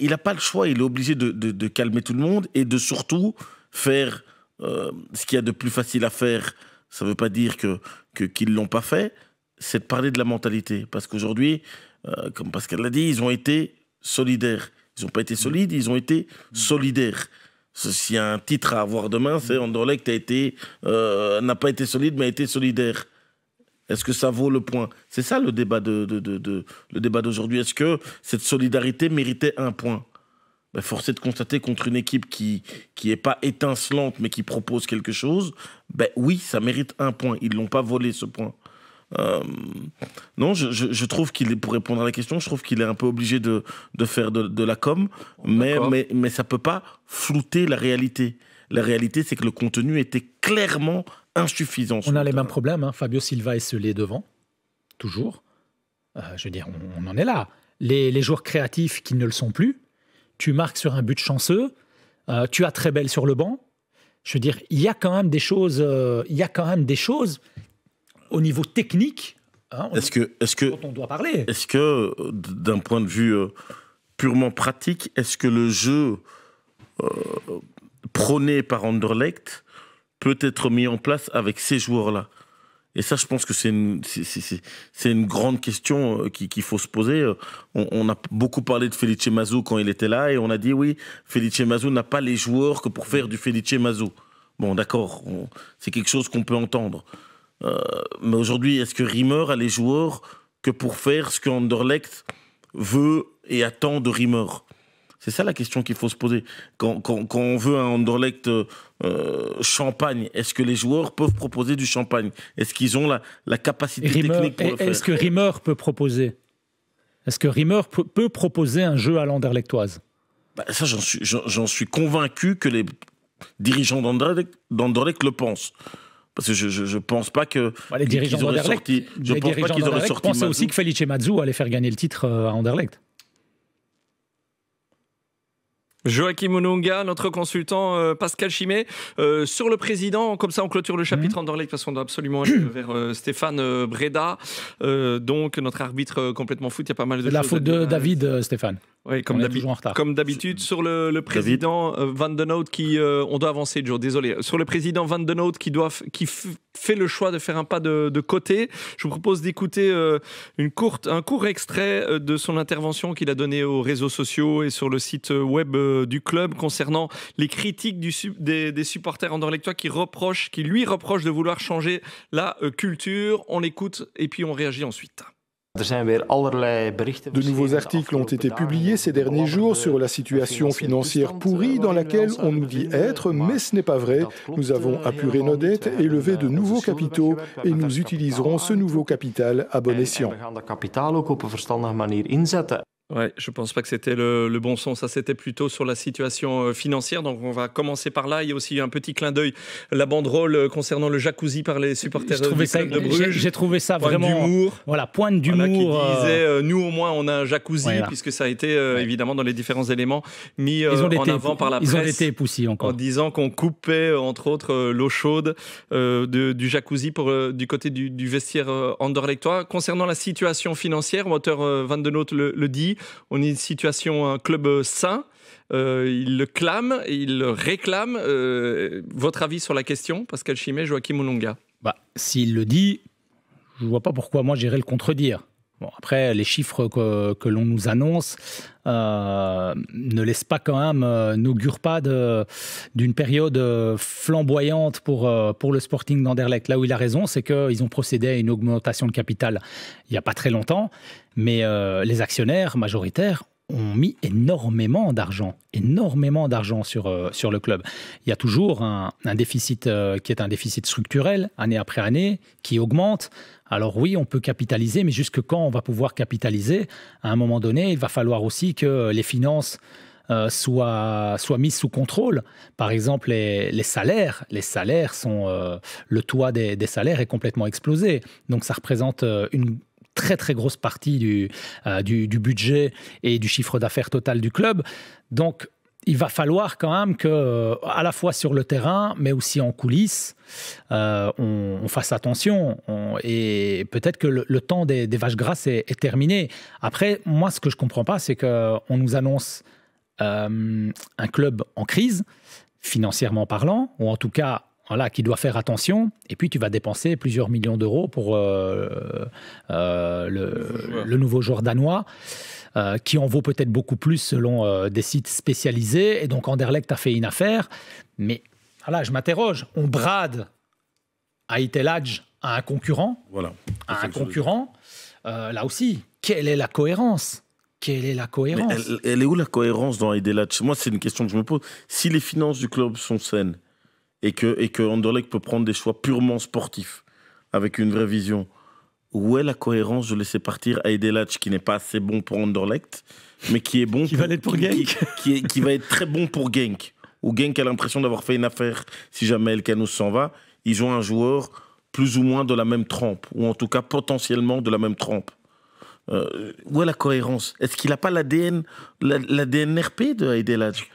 n'a pas le choix. Il est obligé de, calmer tout le monde et de surtout faire euh, ce qu'il y a de plus facile à faire. Ça ne veut pas dire qu'ils que, qu'ils ne l'ont pas fait. C'est de parler de la mentalité. Parce qu'aujourd'hui, euh, comme Pascal l'a dit, ils ont été solidaires. Ils n'ont pas été solides, ils ont été solidaires. S'il y a un titre à avoir demain, c'est Anderlecht a été, euh, n'a pas été solide, mais a été solidaire. Est-ce que ça vaut le point C'est ça le débat de, le débat d'aujourd'hui. Est-ce que cette solidarité méritait un point ben, Forcé de constater contre une équipe qui qui est pas étincelante mais qui propose quelque chose, ben oui, ça mérite un point. Ils l'ont pas volé ce point. Euh, non, je, trouve qu'il est, pour répondre à la question, je trouve qu'il est un peu obligé de, faire de, la com, mais, mais, mais ça peut pas flouter la réalité. La réalité, c'est que le contenu était clairement insuffisant. On a les mêmes problèmes. Hein. Fabio Silva est scellé devant, toujours. Euh, je veux dire, on, en est là. Les, joueurs créatifs qui ne le sont plus, tu marques sur un but chanceux, euh, tu as très belle sur le banc. Je veux dire, il y a quand même des choses, euh, y quand même des choses au niveau technique. Hein, est-ce que, est-ce que, dont on doit parler. Est-ce que, d'un point de vue purement pratique, est-ce que le jeu prôné par Anderlecht peut être mis en place avec ces joueurs-là Et ça, je pense que c'est une, grande question euh, qu'il faut se poser. Euh, on, a beaucoup parlé de Felice Mazou quand il était là, et on a dit oui, Felice Mazou n'a pas les joueurs que pour faire du Felice Mazou. Bon, d'accord, c'est quelque chose qu'on peut entendre. Euh, mais aujourd'hui, est-ce que Rimmer a les joueurs que pour faire ce que veut et attend de Rimmer c'est ça la question qu'il faut se poser. Quand, on veut un Anderlecht euh, euh, champagne, est-ce que les joueurs peuvent proposer du champagne Est-ce qu'ils ont la, capacité technique pour le faire Est-ce que Rimmer peut proposer Est-ce que Rimmer peut, proposer un jeu à l'Anderlechtoise bah, Ça, j'en suis, convaincu que les dirigeants d'Anderlecht le pensent. Parce que je, ne pense pas que bah, les dirigeants auraient sorti. Je pense pas aussi que Felice Mazzu allait faire gagner le titre euh, à Anderlecht. Joachim Ununga, notre consultant euh, Pascal Chimet, euh, sur le président, comme ça on clôture le chapitre mhm. en parce qu'on doit absolument aller [CLEARS THROAT] vers euh, Stéphane Breda, donc notre arbitre complètement fou. il y a pas mal de... La faute de David, Stéphane comme d'habitude. Sur le, président euh, Van den Hout, qui. Euh, on doit avancer, désolé. Sur le président Van qui, doit qui fait le choix de faire un pas de, de côté, je vous propose d'écouter euh, une courte, un court extrait de son intervention qu'il a donnée aux réseaux sociaux et sur le site web du club concernant les critiques du, des, des supporters toi qui, reprochent, qui lui reprochent de vouloir changer la culture. On l'écoute et puis on réagit ensuite. Er de nouveaux articles ont été publiés ces derniers jours sur la situation financière eh, pourrie dans laquelle on nous dit être, mais ce n'est pas vrai. Nous avons eh, apuré nos dettes élevé eh, de nouveaux capitaux et nous utiliserons ce nouveau capital à bon escient. Ouais, je pense pas que c'était le, bon son. Ça, c'était plutôt sur la situation euh, financière. Donc, on va commencer par là. Il y a aussi un petit clin d'œil, la banderole euh, concernant le jacuzzi par les supporters du ça, de Bruges. J'ai trouvé ça pointe vraiment. d'humour. Voilà, pointe d'humour. qui euh. disait, nous au moins, on a un jacuzzi, puisque ça a été évidemment dans les différents éléments mis en avant par la presse. Ils ont été époussis encore. En disant qu'on coupait entre autres l'eau chaude du jacuzzi pour du côté du, du vestiaire Anderlechtois. Concernant la situation financière, moteur Van note le dit on est une situation, un club sain. Euh, il le clame, il le réclame. Euh, votre avis sur la question, Pascal Chimé, Joachim Olonga bah, S'il le dit, je ne vois pas pourquoi moi j'irais le contredire après, les chiffres que, l'on nous annonce euh, ne laissent pas quand même, n'augure euh, n'augurent pas d'une période euh, flamboyante pour, pour le Sporting d'Anderlecht. Là où il a raison, c'est qu'ils ont procédé à une augmentation de capital il n'y a pas très longtemps, mais les actionnaires majoritaires ont mis énormément d'argent, énormément d'argent sur, euh, sur le club. Il y a toujours un, déficit euh, qui est un déficit structurel, année après année, qui augmente. Alors oui, on peut capitaliser, mais jusque quand on va pouvoir capitaliser À un moment donné, il va falloir aussi que les finances euh, soient, soient mises sous contrôle. Par exemple, les, salaires, les salaires sont le toit des, des, salaires est complètement explosé. Donc ça représente une très très grosse partie euh, du, du, budget et du chiffre d'affaires total du club. Donc il va falloir quand même que, euh, à la fois sur le terrain, mais aussi en coulisses, euh, on, fasse attention. et peut-être que le, temps des, vaches grasses est, terminé. Après, moi, ce que je comprends pas, c'est qu'on nous annonce un club en crise, financièrement parlant, ou en tout cas qui doit faire attention, et puis tu vas dépenser plusieurs millions d'euros pour euh, euh, le, nouveau joueur danois, euh, qui en vaut peut-être beaucoup plus selon des sites spécialisés. Et donc Anderlecht a fait une affaire, mais voilà, je m'interroge. On brade à à un concurrent, voilà, à un concurrent. là aussi, quelle est la cohérence quelle est la cohérence elle, est où la cohérence dans Itelage Moi, c'est une question que je me pose. Si les finances du club sont saines, et que, et que Anderlecht peut prendre des choix purement sportifs, avec une vraie vision. Où est la cohérence de laisser partir Aidelach, qui n'est pas assez bon pour Anderlecht, mais qui est bon [LAUGHS] qui va être pour Qui, va être très bon pour Genk. Où Genk a l'impression d'avoir fait une affaire si jamais El nous s'en va. Ils ont un joueur plus ou moins de la même trempe, ou en tout cas potentiellement de la même trempe. Euh, où est la cohérence Est-ce qu'il n'a pas l'ADN, la RP de Aidelach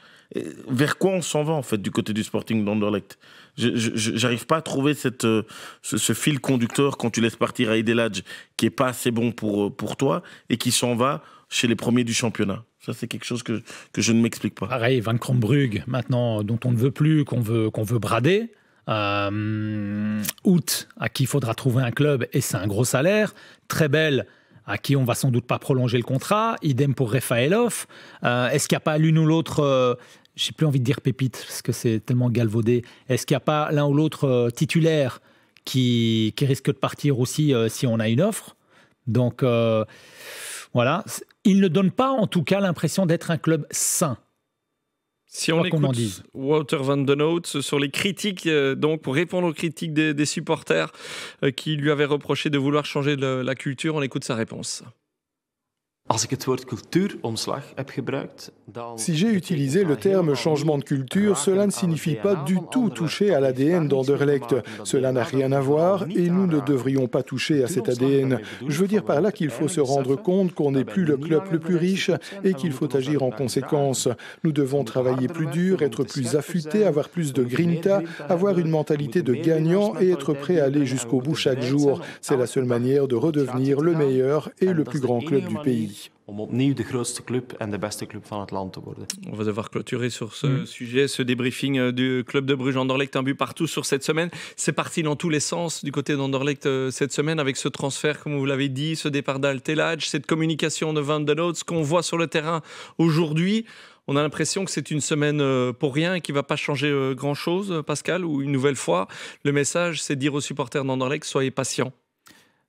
vers quoi on s'en va en fait du côté du Sporting d'Anderlecht Je n'arrive pas à trouver cette, euh, ce, fil conducteur quand tu laisses partir Aidelage qui est pas assez bon pour, euh, pour toi et qui s'en va chez les premiers du championnat. Ça, c'est quelque chose que, je ne m'explique pas. Pareil, Van Krombrug, maintenant, dont on ne veut plus, qu'on veut, qu'on veut brader. Euh, août, à qui il faudra trouver un club, et c'est un gros salaire. Très belle, à qui on va sans doute pas prolonger le contrat. Idem pour Rafaëlov. Euh, est-ce qu'il n'y a pas l'une ou l'autre, je euh, j'ai plus envie de dire pépite parce que c'est tellement galvaudé. Est-ce qu'il n'y a pas l'un ou l'autre euh, titulaire qui, qui, risque de partir aussi si on a une offre Donc voilà, il ne donne pas en tout cas l'impression d'être un club sain. Si on écoute Walter Van Den Hout sur les critiques, euh, donc pour répondre aux critiques des, supporters euh, qui lui avaient reproché de vouloir changer la culture, on écoute sa réponse. Si j'ai utilisé le terme changement de culture, cela ne signifie pas du tout toucher à l'ADN d'Anderlecht. Cela n'a rien à voir et nous ne devrions pas toucher à cet ADN. Je veux dire par là qu'il faut se rendre compte qu'on n'est plus le club le plus riche et qu'il faut agir en conséquence. Nous devons travailler plus dur, être plus affûtés, avoir plus de grinta, avoir une mentalité de gagnant et être prêt à aller jusqu'au bout chaque jour. C'est la seule manière de redevenir le meilleur et le plus grand club du pays de club club On va devoir clôturer sur ce mm. sujet, ce débriefing euh, du club de Bruges Anderlecht, un but partout sur cette semaine. C'est parti dans tous les sens du côté d'Anderlecht euh, cette semaine avec ce transfert, comme vous l'avez dit, ce départ d'Altelage, cette communication de Van den Loot, ce qu'on voit sur le terrain aujourd'hui. On a l'impression que c'est une semaine euh, pour rien et qui ne va pas changer grand-chose, Pascal, ou une nouvelle fois, le message, c'est dire aux supporters d'Anderlecht, soyez patients.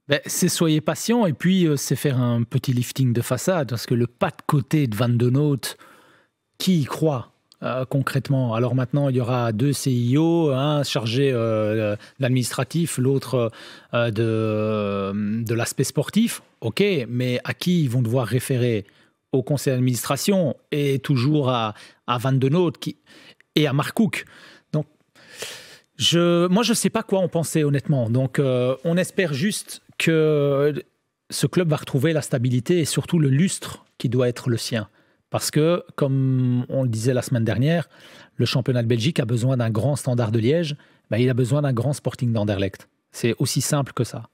Ben, c'est soyez patient et puis euh, c'est faire un petit lifting de façade parce que le pas de côté de Van Den qui y croit euh, concrètement Alors maintenant, il y aura deux CIO, un chargé euh, euh d'administratif, l'autre de, de l'aspect sportif. Ok, mais à qui ils vont devoir référer au conseil d'administration et toujours à, à Van Den et à Marcouk. Cook. Donc, je, moi, je ne sais pas quoi on pensait honnêtement. Donc, on espère juste que euh, ce club va retrouver la stabilité et surtout le lustre qui doit être le sien. Parce que, comme on le disait la semaine dernière, le championnat de Belgique a besoin d'un grand standard de Liège, ben, il a besoin d'un grand Sporting d'Anderlecht. C'est aussi simple que ça.